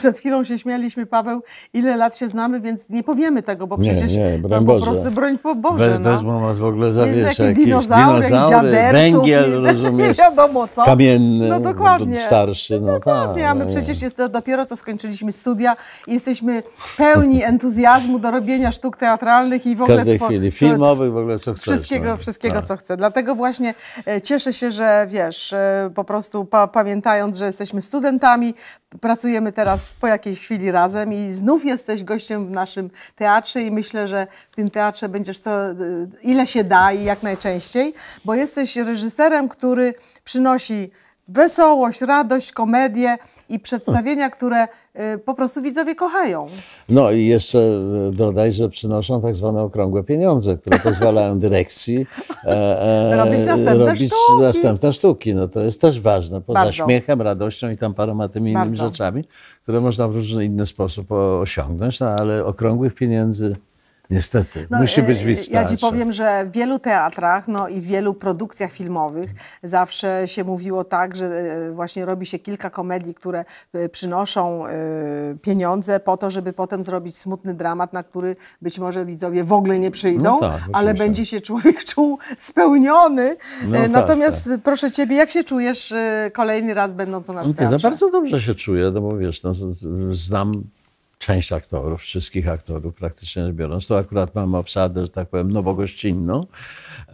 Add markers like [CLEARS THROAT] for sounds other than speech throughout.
Przed chwilą się śmialiśmy, Paweł, ile lat się znamy, więc nie powiemy tego, bo nie, przecież nie, broń no, po prostu broń po Boże. no. Wezmą nas w ogóle za wiesz, jakieś dinozaury, węgiel, rozumiesz, nie wiadomo co. kamienny, no, dokładnie. starszy. No, no tak, dokładnie, tak, a my no, przecież jest to, dopiero co skończyliśmy studia i jesteśmy pełni [LAUGHS] entuzjazmu do robienia sztuk teatralnych i w ogóle... W każdej chwili, filmowych, w ogóle co chcesz. Wszystkiego, wszystkiego tak. co chcę. Dlatego właśnie e, cieszę się, że wiesz, e, po prostu pa pamiętając, że jesteśmy studentami, pracujemy teraz po jakiejś chwili razem i znów jesteś gościem w naszym teatrze i myślę, że w tym teatrze będziesz co, y, ile się da i jak najczęściej, bo jesteś reżyserem, który przynosi wesołość, radość, komedię i przedstawienia, które y, po prostu widzowie kochają. No i jeszcze y, dodaj, że przynoszą tak zwane okrągłe pieniądze, które [LAUGHS] pozwalają dyrekcji e, e, robić, następne, robić sztuki. następne, sztuki. No to jest też ważne, poza Bardzo. śmiechem, radością i tam paroma tymi Bardzo. innymi rzeczami, które można w różny inny sposób osiągnąć, no ale okrągłych pieniędzy Niestety, no, musi e, być e, wista. Ja ci powiem, że w wielu teatrach no i w wielu produkcjach filmowych zawsze się mówiło tak, że e, właśnie robi się kilka komedii, które przynoszą pieniądze po to, żeby potem zrobić smutny dramat, na który być może widzowie w ogóle nie przyjdą, no tak, ale będzie się człowiek [LAUGHS] czuł spełniony. No tak, Natomiast tak, tak. proszę ciebie, jak się czujesz kolejny raz będąc u nas w no teatrze? No bardzo dobrze się czuję, no bo wiesz, no, znam część aktorów, wszystkich aktorów praktycznie rzecz biorąc. To akurat mamy obsadę, że tak powiem, nowogościnną.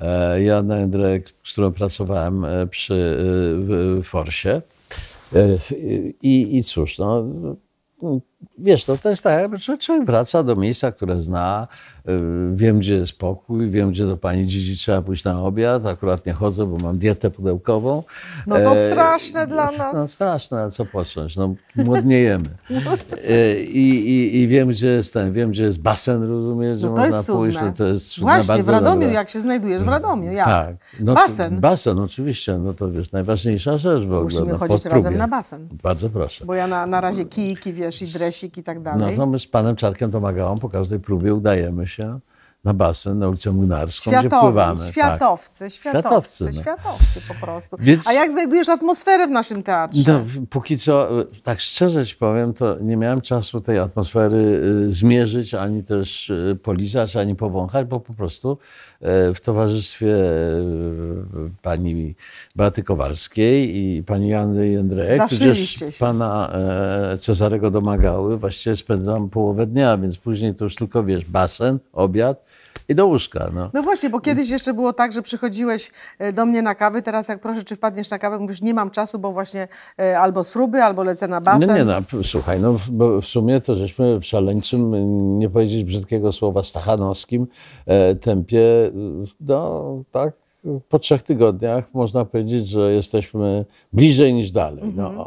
E, ja na Endrę, z którą pracowałem e, przy e, w Forsie. I, i cóż, no, wiesz, to, no to jest tak, że człowiek wraca do miejsca, które zna, y, wiem, gdzie jest pokój, wiem, gdzie do pani dzidzi trzeba pójść na obiad, akurat nie chodzę, bo mam dietę pudełkową. No to e, straszne e, dla no, nas. No straszne, ale co począć, no młodniejemy. [LAUGHS] No tak. E, i, i, I wiem, gdzie jest ten, wiem, gdzie jest basen, rozumiesz, to no można pójść, no to jest cudne, Właśnie, w Radomiu, dobra. jak się znajdujesz w mm, Radomiu, jak? Tak. No basen. To, basen, oczywiście, no to wiesz, najważniejsza rzecz w ogóle. Musimy no, chodzić razem na basen. Bardzo proszę. Bo ja na, na razie kijki, wiesz, i drewno dresik i tak no dalej. No, my z panem Czarkiem Domagałą po każdej próbie udajemy się na basen, na ulicę Młynarską, gdzie pływamy. Światowcy, tak. światowcy, światowcy, no. światowcy po prostu. Więc, A jak znajdujesz atmosferę w naszym teatrze? No, póki co, tak szczerze ci powiem, to nie miałem czasu tej atmosfery y, zmierzyć, ani też y, polizać, ani powąchać, bo po prostu y, w towarzystwie pani Beaty Kowalskiej i pani Janny Jędrek, tudzież pana e, Cezarego Domagały, właściwie spędzam połowę dnia, więc później to już tylko, wiesz, basen, obiad, i do łóżka. No. no właśnie, bo kiedyś jeszcze było tak, że przychodziłeś e, do mnie na kawę, teraz jak proszę, czy wpadniesz na kawę, mówisz, nie mam czasu, bo właśnie e, albo spróby, albo lecę na basen. No nie, no, słuchaj, no bo w sumie to żeśmy w szaleńczym, nie powiedzieć brzydkiego słowa, stachanowskim e, tempie, no tak, po trzech tygodniach można powiedzieć, że jesteśmy bliżej niż dalej. No. Mhm.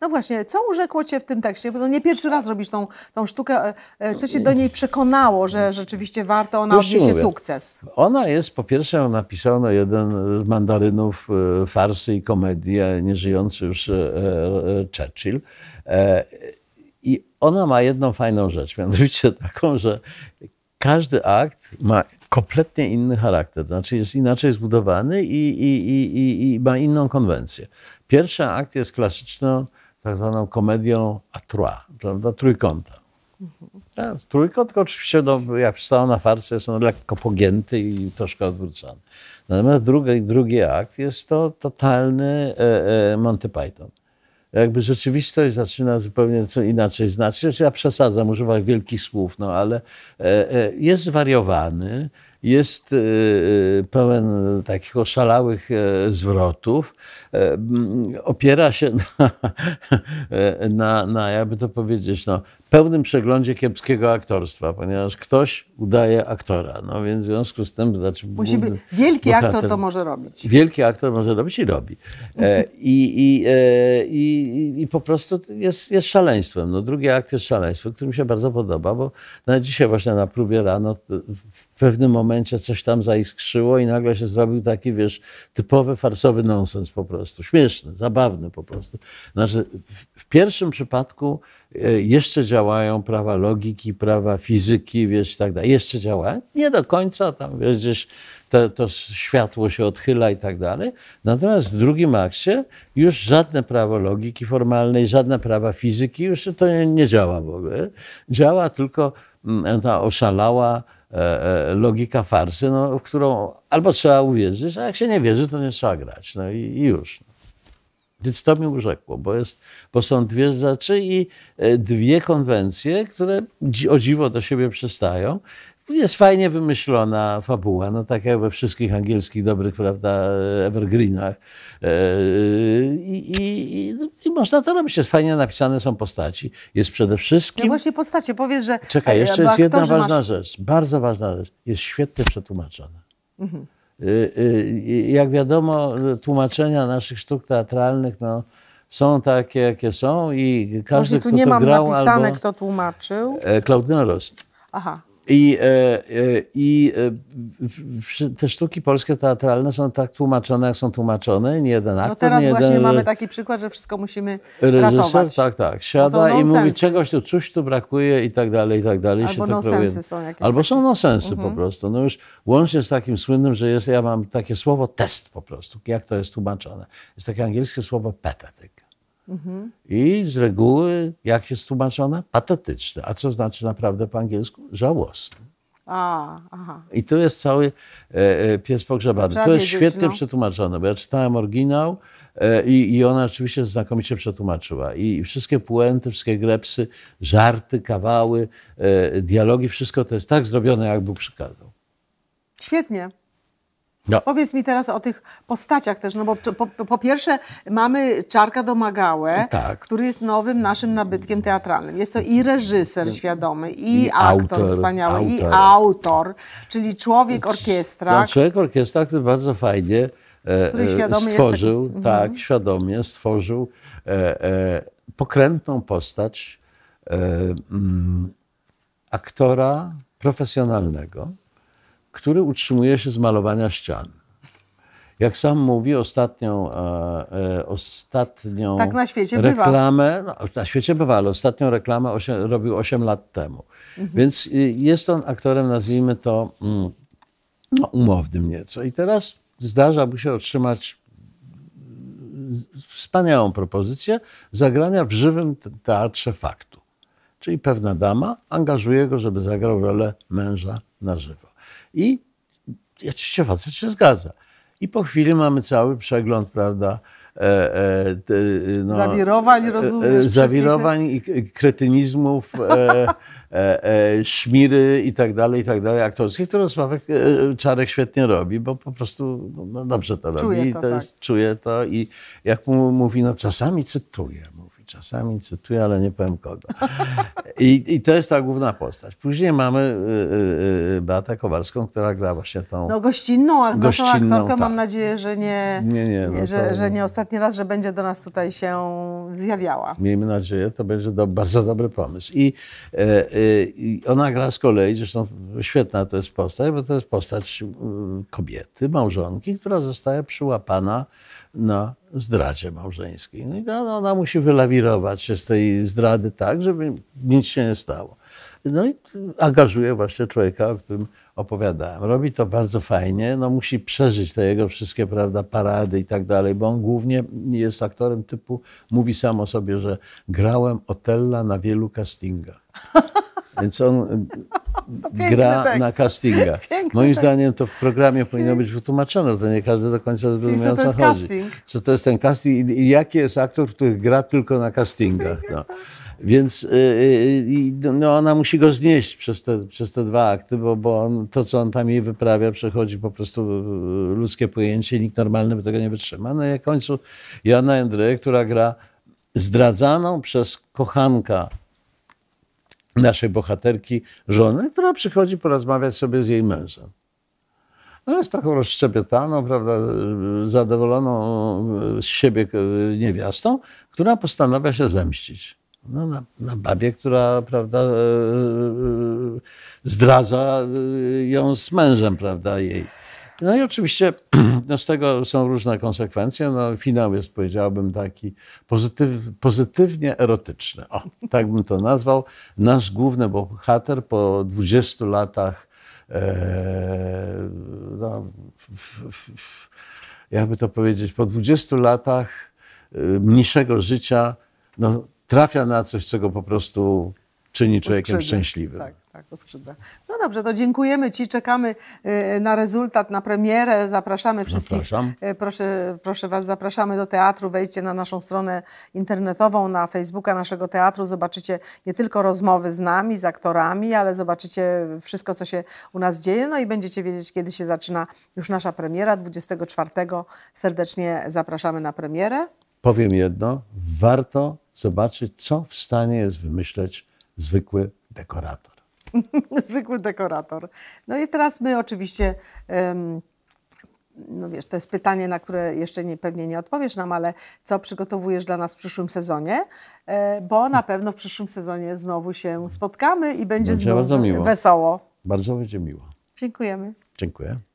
No właśnie, co urzekło Cię w tym tekście? Bo nie pierwszy raz robisz tą, tą sztukę. E, e, co Cię do niej przekonało, że rzeczywiście warto, ona odniesie sukces? Ona jest, po pierwsze napisano jeden z mandarynów e, farsy i komedii, nieżyjący już Churchill. I ona ma jedną fajną rzecz, mianowicie taką, że każdy akt ma kompletnie inny charakter, znaczy jest inaczej zbudowany i, i, i, i ma inną konwencję. Pierwszy akt jest klasyczną, tak zwaną komedią a trois, prawda, trójkąta. Mhm. Tak, trójkąt oczywiście, no, jak wstał na farce, jest on lekko pogięty i troszkę odwrócony. Natomiast drugi, drugi akt jest to totalny e, e, Monty Python jakby rzeczywistość zaczyna zupełnie co inaczej znaczyć. Ja przesadzam, używam wielkich słów, no ale e, e, jest wariowany, jest e, pełen takich oszalałych zwrotów, opiera się [LAUGHS] na, na, na jakby to powiedzieć, no, pełnym przeglądzie kiepskiego aktorstwa, ponieważ ktoś udaje aktora. No więc w związku z tym... Znaczy, Musi być, wielki bohater, aktor to może robić. Wielki aktor może robić i robi. E, i, i, e, i, i, po prostu jest, jest szaleństwem. No, drugi akt jest szaleństwem, który mi się bardzo podoba, bo nawet no, dzisiaj właśnie na próbie rano w pewnym momencie coś tam zaiskrzyło i nagle się zrobił taki, wiesz, typowy farsowy nonsens po prostu. Śmieszny, zabawny po prostu. Znaczy w, w pierwszym przypadku E, jeszcze działają prawa logiki, prawa fizyki, wiesz, i tak dalej. Jeszcze działają? Nie do końca, tam wiesz, gdzieś to, to, światło się odchyla i tak dalej. Natomiast w drugim akcie już żadne prawo logiki formalnej, żadne prawa fizyki, już to nie, nie działa w ogóle. Działa tylko mm, ta oszalała e, e, logika farsy, no, w którą albo trzeba uwierzyć, a jak się nie wierzy, to nie trzeba grać. No i, i już. Więc to mi urzekło, bo, jest, bo są dwie rzeczy i e, dwie konwencje, które o dziwo do siebie przystają. Jest fajnie wymyślona fabuła, no tak jak we wszystkich angielskich dobrych, prawda, e, evergreenach. E, I, i, no, I, można to robić, jest fajnie napisane są postaci. Jest przede wszystkim... No właśnie postacie, powiedz, że... Czekaj, jeszcze jest jedna ważna masz... rzecz, bardzo ważna rzecz. Jest świetnie przetłumaczona. Mhm. Y, y, jak wiadomo, tłumaczenia naszych sztuk teatralnych no, są takie, jakie są i każdy, Może tu kto nie to mam grał, napisane, albo... kto tłumaczył. Klaudyna e, Rost. Aha. I, e, e, i e, te sztuki polskie teatralne są tak tłumaczone, jak są tłumaczone. Nie jeden no aktor, No teraz jeden... właśnie mamy taki przykład, że wszystko musimy reżyser, ratować. tak, tak. No siada i mówi czegoś tu, czuś tu brakuje i tak dalej, i tak dalej. Albo nonsensy są jakieś. Albo takie. są nonsensy mhm. po prostu. No już łącznie z takim słynnym, że jest, ja mam takie słowo test po prostu, jak to jest tłumaczone. Jest takie angielskie słowo pathetic. I z reguły, jak jest tłumaczone? Patetyczne. A co znaczy naprawdę po angielsku? Żałosne. A, aha. I tu jest cały e, e pies pogrzebany. to jest wiedzieć, świetnie no. przetłumaczone, bo ja czytałem oryginał e, i, i ona oczywiście znakomicie przetłumaczyła. I wszystkie puenty, wszystkie grepsy, żarty, kawały, e, dialogi, wszystko to jest tak zrobione, jakby przykazał. Świetnie. No. Powiedz mi teraz o tych postaciach też, no bo po, po pierwsze mamy Czarka Domagałę, tak. który jest nowym naszym nabytkiem teatralnym. Jest to i reżyser świadomy, i, I aktor autor, wspaniały, autor. i autor, czyli człowiek orkiestra. No, człowiek orkiestra, który bardzo fajnie e, który e, stworzył, jest... Mhm. tak, mhm. świadomie stworzył e, e, pokrętną postać e, m, aktora profesjonalnego, który utrzymuje się z malowania ścian. Jak sam mówi, ostatnią, e, e ostatnią tak na świecie reklamę, no, na świecie bywa, ale ostatnią reklamę osie, robił 8 lat temu. Mhm. Więc y, jest on aktorem, nazwijmy to mm, no, umownym nieco. I teraz zdarza mu się otrzymać y, wspaniałą propozycję zagrania w żywym teatrze fakt czyli pewna dama, angażuje go, żeby zagrał rolę męża na żywo. I oczywiście facet się zgadza. I po chwili mamy cały przegląd, prawda, E, e, no, zawirowań, e, e, rozumiesz? zawirowań i kretynizmów, e, szmiry i tak dalej, i tak dalej aktorskich, które Sławek Czarek świetnie robi, bo po prostu no, dobrze to robi. Czuję to, jest, tak. czuje to i jak mu mówi, no czasami cytuję, Czasami cytuję, ale nie powiem kogo. I, i to jest ta główna postać. Później mamy y, y, y, Beatę Kowalską, która gra właśnie tą... No gościnną, a gościnną aktorkę tak. mam nadzieję, że nie, nie, nie, no że, to... że nie ostatni raz, że będzie do nas tutaj się zjawiała. Miejmy nadzieję, to będzie do, bardzo dobry pomysł. I, e, e, I ona gra z kolei, zresztą świetna to jest postać, bo to jest postać kobiety, małżonki, która zostaje przyłapana na zdradzie małżeńskiej. No i ona, no, ona musi wylawirować się z tej zdrady tak, żeby nic się nie stało. No i angażuje właśnie człowieka, o którym opowiadałem. Robi to bardzo fajnie, no musi przeżyć te jego wszystkie, prawda, parady i tak dalej, bo on głównie jest aktorem typu, mówi sam o sobie, że grałem Otella na wielu castingach. [LAUGHS] Więc on y, gra tekst. na castingach. [LAUGHS] Piękny Moim tekst. zdaniem to w programie powinno być wytłumaczone, to nie każdy do końca zrozumiał, co, co chodzi. Casting? Co to jest ten casting i jaki jest aktor, który gra tylko na castingach. No. Tak. Więc yy, no ona musi go znieść przez te, przez te dwa akty, bo, bo on, to, co on tam jej wyprawia, przechodzi po prostu y, ludzkie pojęcie i nikt normalny by tego nie wytrzyma. No i na końcu Joanna Andrzeja, która gra zdradzaną przez kochanka naszej bohaterki żony, która przychodzi porozmawiać sobie z jej mężem. No jest taką rozszczepietaną, prawda, zadowoloną e, z siebie e, niewiastą, która postanawia się zemścić. No, na, na, babie, która prawda, e, zdradza ją z mężem, prawda, jej. No i oczywiście [CLEARS THROAT] no z tego są różne konsekwencje. No, finał jest, powiedziałbym, taki pozytyw, pozytywnie erotyczny. O, tak bym to nazwał. Nasz główny bohater po 20 latach e, no, jakby to powiedzieć, po 20 latach e, mniejszego życia no, trafia na coś, co go po prostu czyni człowiekiem szczęśliwym. Tak. Tak, o skrzydła. No dobrze, to dziękujemy Ci, czekamy y, na rezultat, na premierę. Zapraszamy wszystkich. Zapraszam. Y, proszę, proszę Was, zapraszamy do teatru. Wejdźcie na naszą stronę internetową, na Facebooka naszego teatru. Zobaczycie nie tylko rozmowy z nami, z aktorami, ale zobaczycie wszystko, co się u nas dzieje. No i będziecie wiedzieć, kiedy się zaczyna już nasza premiera. 24 serdecznie zapraszamy na premierę. Powiem jedno, warto zobaczyć, co w stanie jest wymyśleć zwykły dekorator. [LAUGHS] zwykły dekorator. No i teraz my oczywiście. no wiesz, to jest pytanie, na które jeszcze nie, pewnie nie odpowiesz nam, ale co przygotowujesz dla nas w przyszłym sezonie? E, bo na pewno w przyszłym sezonie znowu się spotkamy i będzie, będzie wesoło. Bardzo będzie miło. Dziękujemy. Dziękuję.